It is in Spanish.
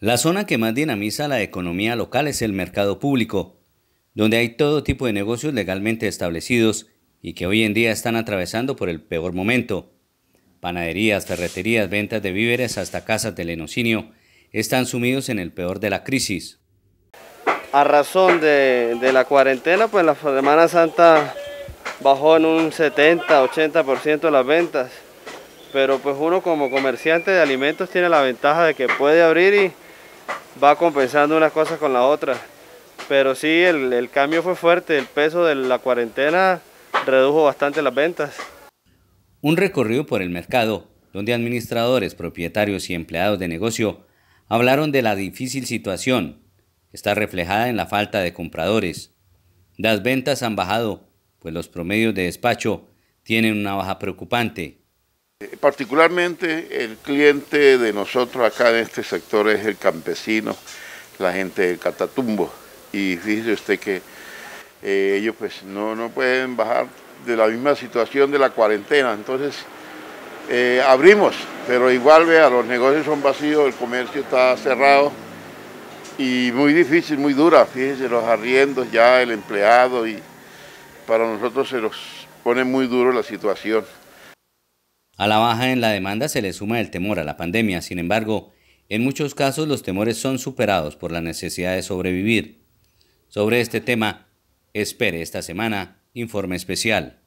La zona que más dinamiza la economía local es el mercado público, donde hay todo tipo de negocios legalmente establecidos y que hoy en día están atravesando por el peor momento. Panaderías, ferreterías, ventas de víveres hasta casas de lenocinio están sumidos en el peor de la crisis. A razón de, la cuarentena, pues la Semana Santa bajó en un 70-80% las ventas, pero pues uno como comerciante de alimentos tiene la ventaja de que puede abrir y va compensando una cosa con la otra, Pero sí, el, el cambio fue fuerte, el peso de la cuarentena redujo bastante las ventas. Un recorrido por el mercado, donde administradores, propietarios y empleados de negocio hablaron de la difícil situación, está reflejada en la falta de compradores. Las ventas han bajado, pues los promedios de despacho tienen una baja preocupante. Eh, particularmente el cliente de nosotros acá en este sector es el campesino, la gente de Catatumbo. Y dice usted que eh, ellos pues no, pueden bajar de la misma situación de la cuarentena. Entonces eh, abrimos, pero igual vea, los negocios son vacíos, el comercio está cerrado y muy difícil, muy dura. Fíjese, los arriendos ya, el empleado y para nosotros se nos pone muy duro la situación. A la baja en la demanda se le suma el temor a la pandemia, sin embargo, en muchos casos los temores son superados por la necesidad de sobrevivir. Sobre este tema, espere esta semana informe especial.